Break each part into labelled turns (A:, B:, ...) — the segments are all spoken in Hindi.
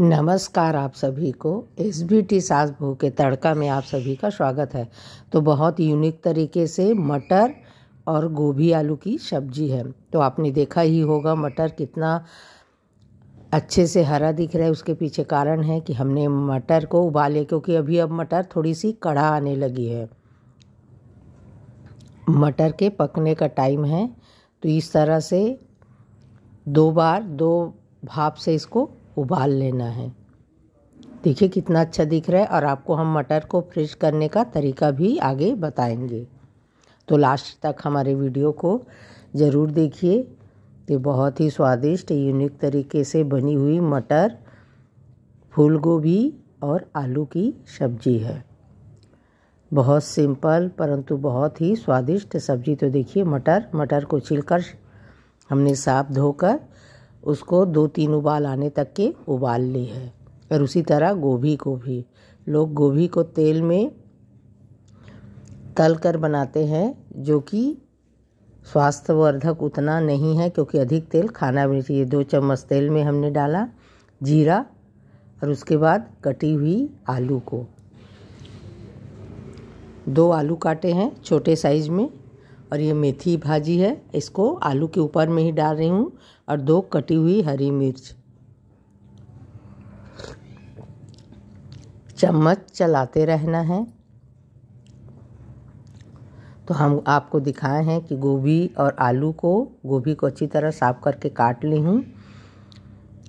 A: नमस्कार आप सभी को एस बी टी सास बहू के तड़का में आप सभी का स्वागत है तो बहुत यूनिक तरीके से मटर और गोभी आलू की सब्जी है तो आपने देखा ही होगा मटर कितना अच्छे से हरा दिख रहा है उसके पीछे कारण है कि हमने मटर को उबाले क्योंकि अभी अब मटर थोड़ी सी कड़ा आने लगी है मटर के पकने का टाइम है तो इस तरह से दो बार दो भाप से इसको उबाल लेना है देखिए कितना अच्छा दिख रहा है और आपको हम मटर को फ्रेश करने का तरीका भी आगे बताएंगे तो लास्ट तक हमारे वीडियो को ज़रूर देखिए तो बहुत ही स्वादिष्ट यूनिक तरीके से बनी हुई मटर फूल गोभी और आलू की सब्जी है बहुत सिंपल परंतु बहुत ही स्वादिष्ट सब्जी तो देखिए मटर मटर को छिलकर हमने साफ धोकर उसको दो तीन उबाल आने तक के उबाल ली है और उसी तरह गोभी को भी लोग गोभी को तेल में तल कर बनाते हैं जो कि स्वास्थ्यवर्धक उतना नहीं है क्योंकि अधिक तेल खाना भी नहीं चाहिए दो चम्मच तेल में हमने डाला जीरा और उसके बाद कटी हुई आलू को दो आलू काटे हैं छोटे साइज़ में और ये मेथी भाजी है इसको आलू के ऊपर में ही डाल रही हूँ और दो कटी हुई हरी मिर्च चम्मच चलाते रहना है तो हम आपको दिखाए हैं कि गोभी और आलू को गोभी को अच्छी तरह साफ करके काट ली हूँ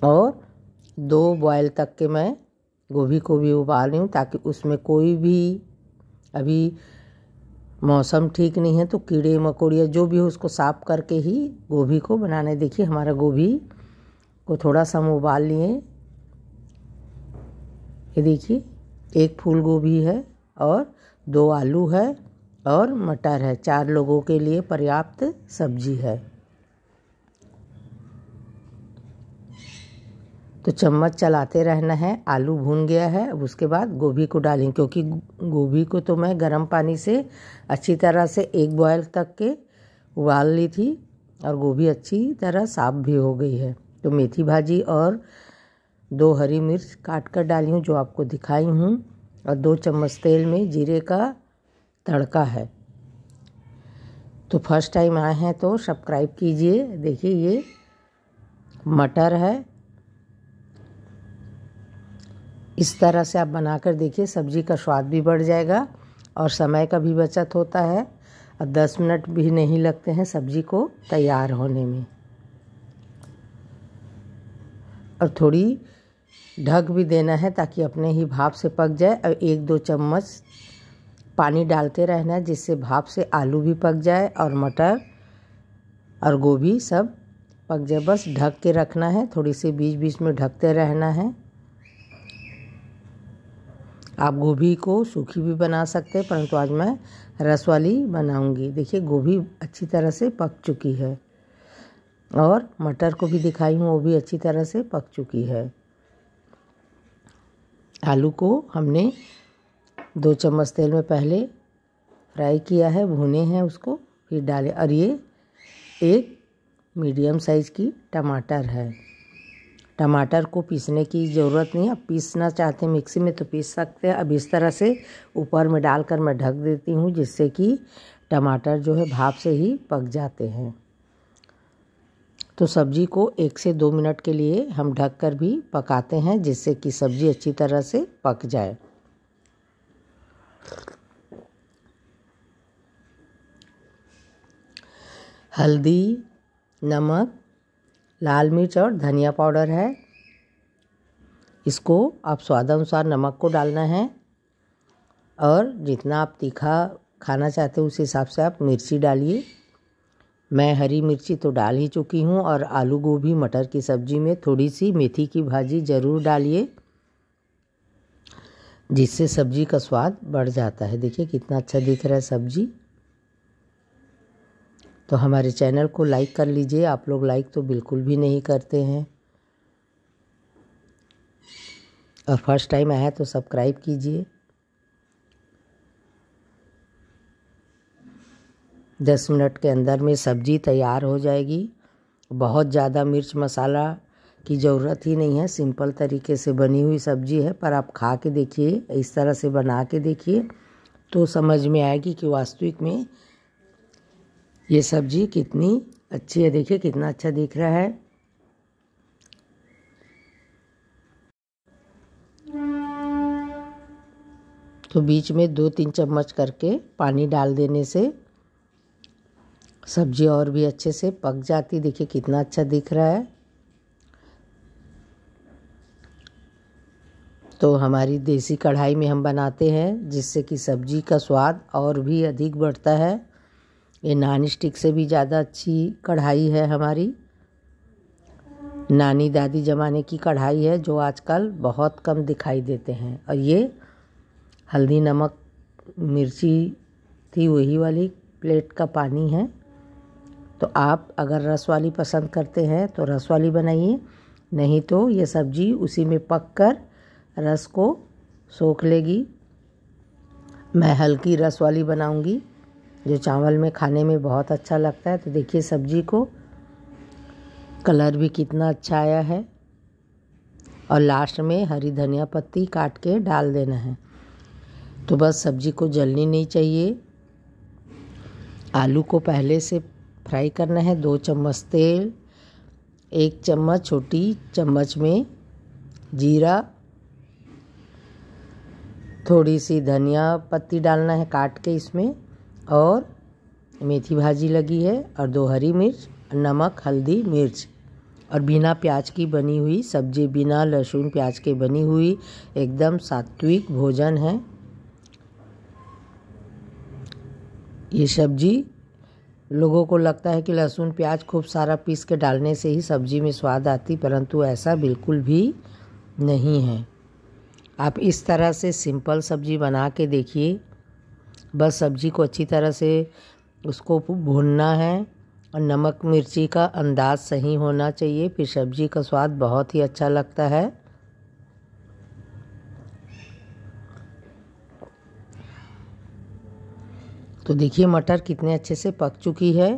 A: और दो बॉयल तक के मैं गोभी को भी उबाल रही हूँ ताकि उसमें कोई भी अभी मौसम ठीक नहीं है तो कीड़े मकोड़िया जो भी हो उसको साफ करके ही गोभी को बनाने देखिए हमारा गोभी को थोड़ा सा हम उबाल लिए ये देखिए एक फूल गोभी है और दो आलू है और मटर है चार लोगों के लिए पर्याप्त सब्जी है तो चम्मच चलाते रहना है आलू भून गया है अब उसके बाद गोभी को डालें क्योंकि गोभी को तो मैं गर्म पानी से अच्छी तरह से एक बॉयल तक के उबाल ली थी और गोभी अच्छी तरह साफ भी हो गई है तो मेथी भाजी और दो हरी मिर्च काट कर डाली हूँ जो आपको दिखाई हूँ और दो चम्मच तेल में जीरे का तड़का है तो फर्स्ट टाइम आए हैं तो सब्सक्राइब कीजिए देखिए ये मटर है इस तरह से आप बनाकर देखिए सब्ज़ी का स्वाद भी बढ़ जाएगा और समय का भी बचत होता है और दस मिनट भी नहीं लगते हैं सब्ज़ी को तैयार होने में और थोड़ी ढक भी देना है ताकि अपने ही भाप से पक जाए और एक दो चम्मच पानी डालते रहना है जिससे भाप से आलू भी पक जाए और मटर और गोभी सब पक जाए बस ढक के रखना है थोड़ी सी बीच बीच में ढकते रहना है आप गोभी को सूखी भी बना सकते हैं परंतु आज मैं रस वाली बनाऊंगी देखिए गोभी अच्छी तरह से पक चुकी है और मटर को भी दिखाई हूँ वो भी अच्छी तरह से पक चुकी है आलू को हमने दो चम्मच तेल में पहले फ्राई किया है भुने हैं उसको फिर डाले और ये एक मीडियम साइज़ की टमाटर है टमाटर को पीसने की ज़रूरत नहीं अब पीसना चाहते हैं मिक्सी में तो पीस सकते हैं अब इस तरह से ऊपर में डालकर मैं ढक देती हूँ जिससे कि टमाटर जो है भाप से ही पक जाते हैं तो सब्जी को एक से दो मिनट के लिए हम ढक कर भी पकाते हैं जिससे कि सब्ज़ी अच्छी तरह से पक जाए हल्दी नमक लाल मिर्च और धनिया पाउडर है इसको आप स्वाद अनुसार नमक को डालना है और जितना आप तीखा खाना चाहते हो उस हिसाब से आप मिर्ची डालिए मैं हरी मिर्ची तो डाल ही चुकी हूँ और आलू गोभी मटर की सब्ज़ी में थोड़ी सी मेथी की भाजी ज़रूर डालिए जिससे सब्ज़ी का स्वाद बढ़ जाता है देखिए कितना अच्छा दिख रहा है सब्ज़ी तो हमारे चैनल को लाइक कर लीजिए आप लोग लाइक तो बिल्कुल भी नहीं करते हैं और फर्स्ट टाइम आया तो सब्सक्राइब कीजिए दस मिनट के अंदर में सब्ज़ी तैयार हो जाएगी बहुत ज़्यादा मिर्च मसाला की ज़रूरत ही नहीं है सिंपल तरीके से बनी हुई सब्ज़ी है पर आप खा के देखिए इस तरह से बना के देखिए तो समझ में आएगी कि वास्तविक में ये सब्जी कितनी अच्छी है देखिए कितना अच्छा दिख रहा है तो बीच में दो तीन चम्मच करके पानी डाल देने से सब्जी और भी अच्छे से पक जाती देखिए कितना अच्छा दिख रहा है तो हमारी देसी कढ़ाई में हम बनाते हैं जिससे कि सब्जी का स्वाद और भी अधिक बढ़ता है ये नान स्टिक से भी ज़्यादा अच्छी कढ़ाई है हमारी नानी दादी ज़माने की कढ़ाई है जो आजकल बहुत कम दिखाई देते हैं और ये हल्दी नमक मिर्ची थी वही वाली प्लेट का पानी है तो आप अगर रस वाली पसंद करते हैं तो रस वाली बनाइए नहीं तो ये सब्ज़ी उसी में पक कर रस को सोख लेगी मैं हल्की रस वाली बनाऊंगी जो चावल में खाने में बहुत अच्छा लगता है तो देखिए सब्जी को कलर भी कितना अच्छा आया है और लास्ट में हरी धनिया पत्ती काट के डाल देना है तो बस सब्जी को जलनी नहीं चाहिए आलू को पहले से फ्राई करना है दो चम्मच तेल एक चम्मच छोटी चम्मच में जीरा थोड़ी सी धनिया पत्ती डालना है काट के इसमें और मेथी भाजी लगी है और दो हरी मिर्च नमक हल्दी मिर्च और बिना प्याज की बनी हुई सब्जी बिना लहसुन प्याज के बनी हुई एकदम सात्विक भोजन है ये सब्जी लोगों को लगता है कि लहसुन प्याज खूब सारा पीस के डालने से ही सब्जी में स्वाद आती परंतु ऐसा बिल्कुल भी नहीं है आप इस तरह से सिंपल सब्जी बना के देखिए बस सब्ज़ी को अच्छी तरह से उसको भूनना है और नमक मिर्ची का अंदाज़ सही होना चाहिए फिर सब्ज़ी का स्वाद बहुत ही अच्छा लगता है तो देखिए मटर कितने अच्छे से पक चुकी है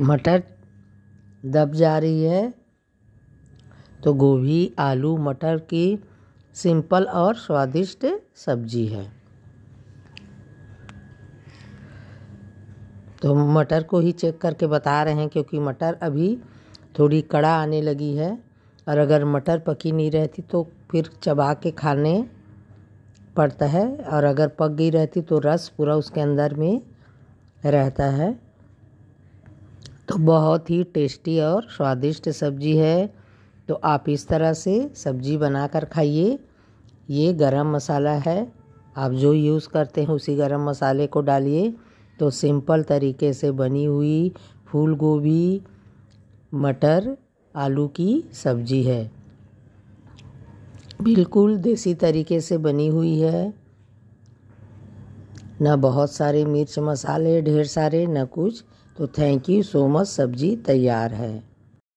A: मटर दब जा रही है तो गोभी आलू मटर की सिंपल और स्वादिष्ट सब्जी है तो मटर को ही चेक करके बता रहे हैं क्योंकि मटर अभी थोड़ी कड़ा आने लगी है और अगर मटर पकी नहीं रहती तो फिर चबा के खाने पड़ता है और अगर पक गई रहती तो रस पूरा उसके अंदर में रहता है बहुत ही टेस्टी और स्वादिष्ट सब्जी है तो आप इस तरह से सब्जी बना कर खाइए ये गरम मसाला है आप जो यूज़ करते हैं उसी गरम मसाले को डालिए तो सिंपल तरीके से बनी हुई फूल गोभी मटर आलू की सब्जी है बिल्कुल देसी तरीके से बनी हुई है ना बहुत सारे मिर्च मसाले ढेर सारे ना कुछ तो थैंक यू सो मच सब्जी तैयार है